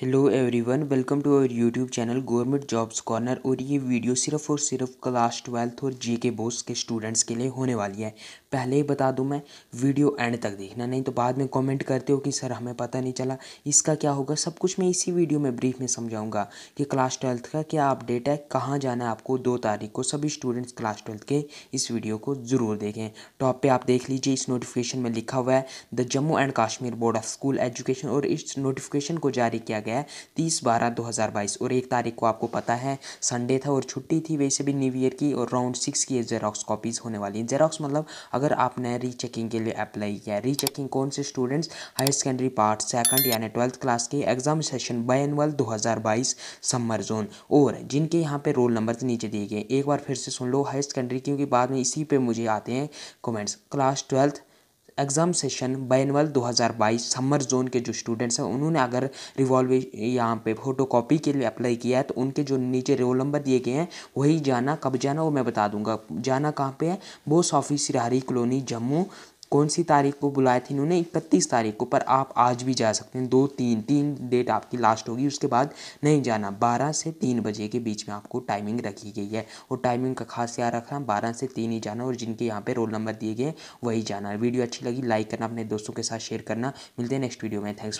hello everyone welcome to our YouTube channel government jobs corner और ये video सिर्फ और सिर्फ क्लास ट्वेल्थ और जीके के बोस के स्टूडेंट्स के लिए होने वाली है पहले ही बता दूं मैं वीडियो एंड तक देखना नहीं तो बाद में कमेंट करते हो कि सर हमें पता नहीं चला इसका क्या होगा सब कुछ मैं इसी वीडियो में ब्रीफ में समझाऊँगा कि क्लास ट्वेल्थ का क्या अपडेट है कहाँ जाना है आपको दो तारीख को सभी स्टूडेंट्स क्लास ट्वेल्थ के इस वीडियो को ज़रूर देखें टॉप पर आप देख लीजिए इस नोटिफिकेशन में लिखा हुआ है the Jammu and Kashmir board of school education और इस नोटिफिकेशन को जारी किया गया गया है तीस बारह दो हज़ार बाईस और एक तारीख को आपको पता है संडे था और छुट्टी थी वैसे भी न्यू ईयर की और राउंड सिक्स की जेरोक्स कॉपीज़ होने वाली हैं जेरोक्स मतलब अगर आपने रीचेकिंग के लिए अप्लाई किया रीचेकिंग कौन से students higher secondary part second यानी ट्वेल्थ क्लास के exam session biannual 2022 summer zone और जिनके यहाँ पर रोल नंबर नीचे दिए गए एक बार फिर से सुन लो हायर सेकेंडरी क्योंकि बाद में इसी पे मुझे आते हैं comments class twelfth exam session biannual 2022 summer zone के जो स्टूडेंट्स हैं उन्होंने अगर रिवॉल्व यहाँ पे फोटो कॉपी के लिए अप्लाई किया है तो उनके जो नीचे रोल नंबर दिए गए हैं वही जाना कब जाना वो मैं बता दूंगा जाना कहाँ पे है बोस ऑफिस सिरहारी कॉलोनी जम्मू कौन सी तारीख को बुलाए थे इन्होंने इकतीस तारीख को पर आप आज भी जा सकते हैं दो तीन तीन डेट आपकी लास्ट होगी उसके बाद नहीं जाना बारह से तीन बजे के बीच में आपको टाइमिंग रखी गई है और टाइमिंग का खास ख्याल रखना बारह से तीन ही जाना और जिनके यहाँ पर रोल नंबर दिए गए वही जाना वीडियो अच्छी लगी लाइक करना अपने दोस्तों के साथ शेयर करना मिलते हैं नेक्स्ट वीडियो में थैंक्स